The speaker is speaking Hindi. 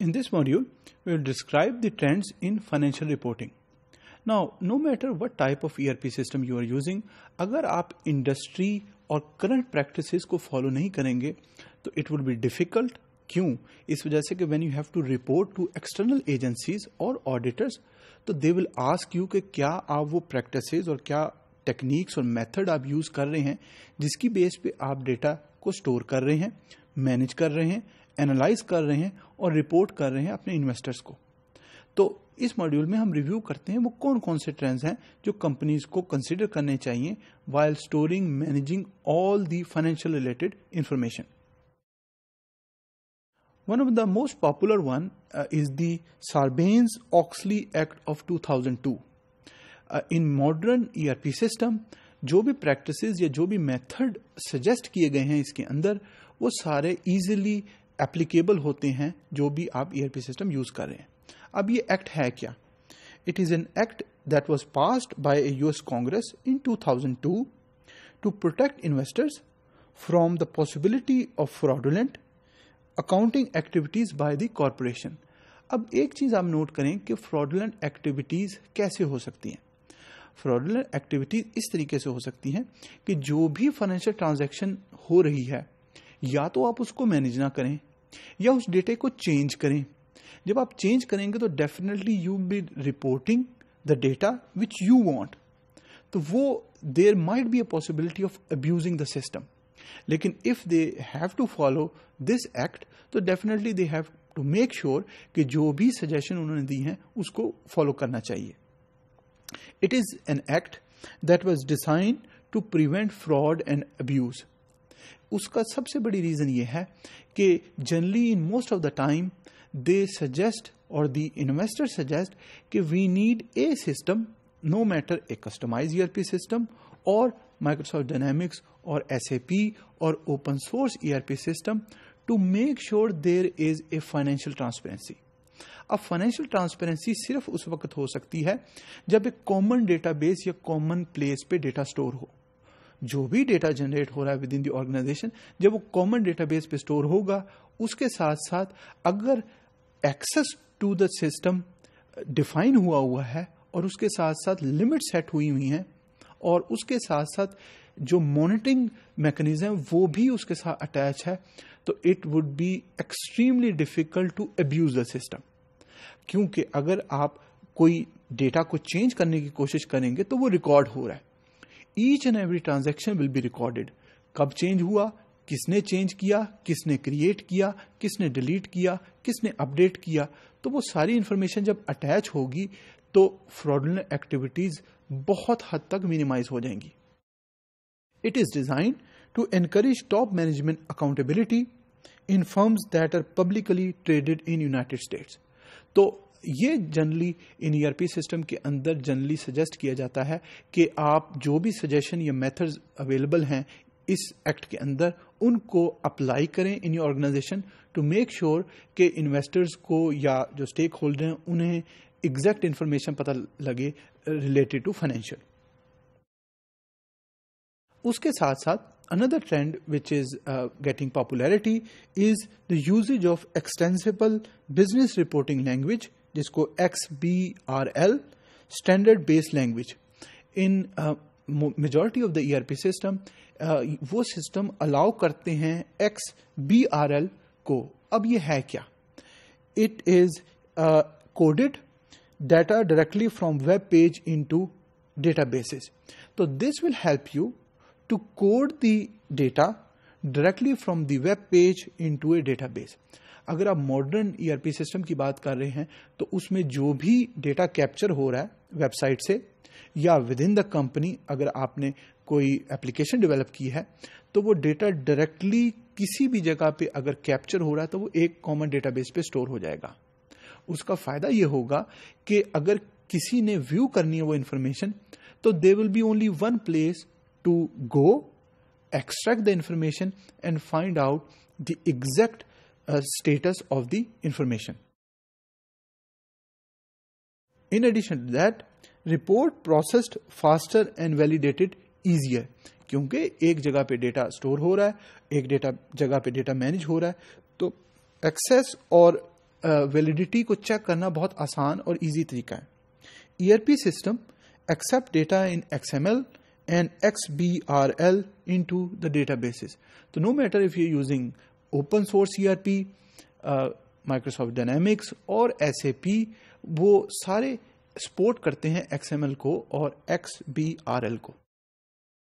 In this module, we will describe the trends in financial reporting. Now, no matter what type of ERP system you are using, अगर आप इंडस्ट्री और करंट प्रैक्टिसेस को फॉलो नहीं करेंगे तो इट विल बी डिफिकल्ट क्यों इस वजह से कि when you have to report to external agencies और ऑडिटर्स तो दे विल आस्क यू कि क्या आप वो प्रैक्टिसेस और क्या टेक्निक्स और मेथड आप यूज कर रहे हैं जिसकी बेस पे आप डेटा को स्टोर कर रहे हैं मैनेज कर रहे हैं एनालाइज कर रहे हैं और रिपोर्ट कर रहे हैं अपने इन्वेस्टर्स को तो इस मॉड्यूल में हम रिव्यू करते हैं वो कौन कौन से ट्रेंड्स हैं जो कंपनीज को कंसिडर करने चाहिए while storing managing all the financial related information one of the most popular one is is the Sarbanes-Oxley Act of 2002. In modern ERP system जो भी प्रैक्टिस या जो भी मैथड सजेस्ट किए गए हैं इसके अंदर वो सारे easily एप्लीकेबल होते हैं जो भी आप ईआरपी सिस्टम यूज कर रहे हैं अब ये एक्ट है क्या it is an act that was pass by a US Congress in two thousand two to protect investors from the possibility of fraudulent accounting activities by the corporation अब एक चीज आप नोट करें कि फ्रॉडुलेंट एक्टिविटीज कैसे हो सकती हैं फ्रॉडुलेंट एक्टिविटीज इस तरीके से हो सकती हैं कि जो भी फाइनेंशियल ट्रांजेक्शन हो रही है या तो आप उसको मैनेज ना करें या उस डेटे को चेंज करें जब आप चेंज करेंगे तो definitely you be reporting the data which you want तो वो there might be a possibility of abusing the system लेकिन if they have to follow this act तो definitely they have to make sure कि जो भी सजेशन उन्होंने दी हैं उसको फॉलो करना चाहिए it is an act that was design to prevent fraud and abuse उसका सबसे बड़ी रीज़न ये है कि generally in most of the time they suggest और द इन्वेस्टर सजेस्ट कि we need a system no matter a customize ERP system और माइक्रोसॉफ्ट डायनेमिक्स और एस और open source ERP system to make sure there is a financial transparency अब फाइनेंशियल ट्रांसपेरेंसी सिर्फ उस वक्त हो सकती है जब एक कॉमन डेटाबेस या कॉमन प्लेस पे डेटा स्टोर हो जो भी डेटा जनरेट हो रहा है विद इन द ऑर्गेनाइजेशन जब वो कॉमन डेटाबेस पे स्टोर होगा उसके साथ साथ अगर access to the system define हुआ हुआ है और उसके साथ साथ लिमिट सेट हुई हुई हैं और उसके साथ साथ जो मॉनिटरिंग मैकेनिज्म वो भी उसके साथ अटैच है तो it would be extremely difficult to abuse the system क्योंकि अगर आप कोई डेटा को चेंज करने की कोशिश करेंगे तो वो रिकॉर्ड हो रहा है each and every transaction will be recorded कब चेंज हुआ किसने चेंज किया किसने क्रिएट किया किसने डिलीट किया किसने अपडेट किया तो वो सारी इंफॉर्मेशन जब अटैच होगी तो फ्रॉडुलेंट एक्टिविटीज बहुत हद तक मिनिमाइज हो जाएंगी it is design to encourage top management accountability in firms that are publicly traded in United States तो ये जनरली इन ईआरपी सिस्टम के अंदर जनरली सजेस्ट किया जाता है कि आप जो भी सजेशन या मेथड्स अवेलेबल हैं इस एक्ट के अंदर उनको अप्लाई करें in your organization to make sure कि इन्वेस्टर्स को या जो स्टेक होल्डर हैं उन्हें एग्जैक्ट इन्फॉर्मेशन पता लगे रिलेटेड टू फाइनेंशियल उसके साथ साथ another trend which is getting popularity is the usage of extensible business reporting language जिसको X B R L standard base language in majority of the E R P system वो सिस्टम अलाउ करते हैं एक्स बी आर एल को अब ये है क्या it is coded data directly from web page into databases तो this will help you to code the data directly the web page into a database अगर आप मॉडर्न ईआरपी सिस्टम की बात कर रहे हैं तो उसमें जो भी डेटा कैप्चर हो रहा है वेबसाइट से या विद इन द कंपनी अगर आपने कोई एप्लीकेशन डेवलप की है तो वो डेटा डायरेक्टली किसी भी जगह पे अगर कैप्चर हो रहा है तो वो एक कॉमन डेटाबेस पे स्टोर हो जाएगा उसका फायदा ये होगा कि अगर किसी ने व्यू करनी है वो इन्फॉर्मेशन तो they will be only one place to go extract the information and find out the exact uh, status of the information. In addition to that, report processed faster and validated easier क्योंकि एक जगह पे डेटा स्टोर हो रहा है एक डेटा जगह पे डेटा मैनेज हो रहा है तो एक्सेस और वैलिडिटी uh, को चेक करना बहुत आसान और इजी तरीका है ERP system accept data in XML and X B R L into the databases तो no matter if you using open source ERP Microsoft Dynamics और एस वो सारे सपोर्ट करते हैं एक्सएमएल को और एक्स को